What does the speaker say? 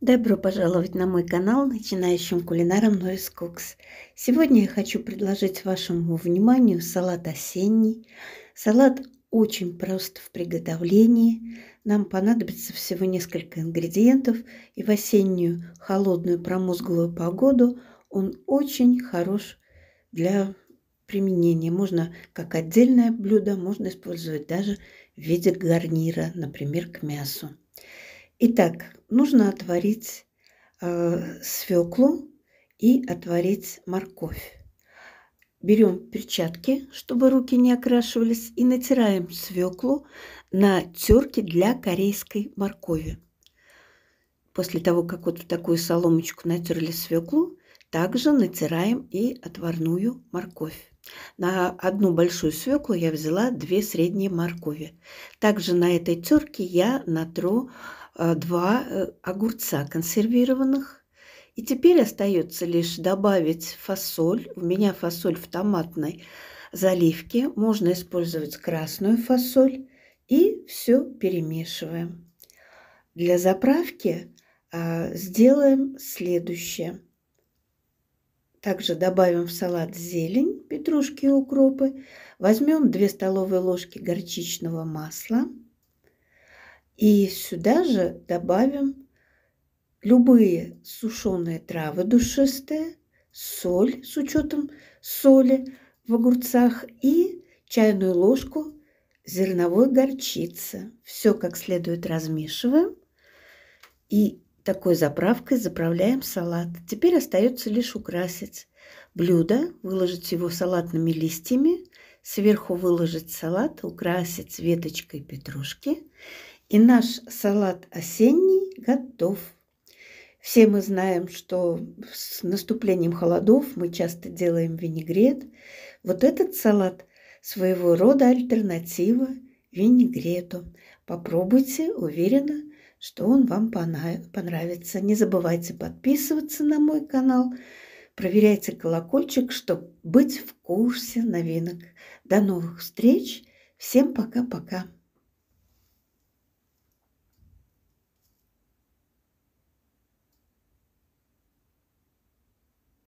Добро пожаловать на мой канал начинающим кулинарам Noise Cooks. Сегодня я хочу предложить вашему вниманию салат осенний. Салат очень прост в приготовлении. Нам понадобится всего несколько ингредиентов, и в осеннюю холодную промозглую погоду он очень хорош для применения. Можно как отдельное блюдо, можно использовать даже в виде гарнира, например, к мясу. Итак, нужно отварить э, свеклу и отварить морковь. Берем перчатки, чтобы руки не окрашивались, и натираем свеклу на терке для корейской моркови. После того, как вот в такую соломочку натерли свеклу, также натираем и отварную морковь. На одну большую свеклу я взяла две средние моркови. Также на этой терке я натру э, два э, огурца консервированных. И теперь остается лишь добавить фасоль. У меня фасоль в томатной заливке. Можно использовать красную фасоль. И все перемешиваем. Для заправки э, сделаем следующее. Также добавим в салат зелень, петрушки и укропы. Возьмем 2 столовые ложки горчичного масла. И сюда же добавим любые сушеные травы душистые, соль с учетом соли в огурцах и чайную ложку зерновой горчицы. Все как следует размешиваем. И такой заправкой заправляем салат. Теперь остается лишь украсить. Блюдо выложить его салатными листьями, сверху выложить салат, украсить веточкой петрушки. И наш салат осенний готов. Все мы знаем, что с наступлением холодов мы часто делаем винегрет. Вот этот салат своего рода альтернатива винегрету. Попробуйте, уверена, что он вам понравится. Не забывайте подписываться на мой канал, проверяйте колокольчик, чтобы быть в курсе новинок. До новых встреч! Всем пока-пока!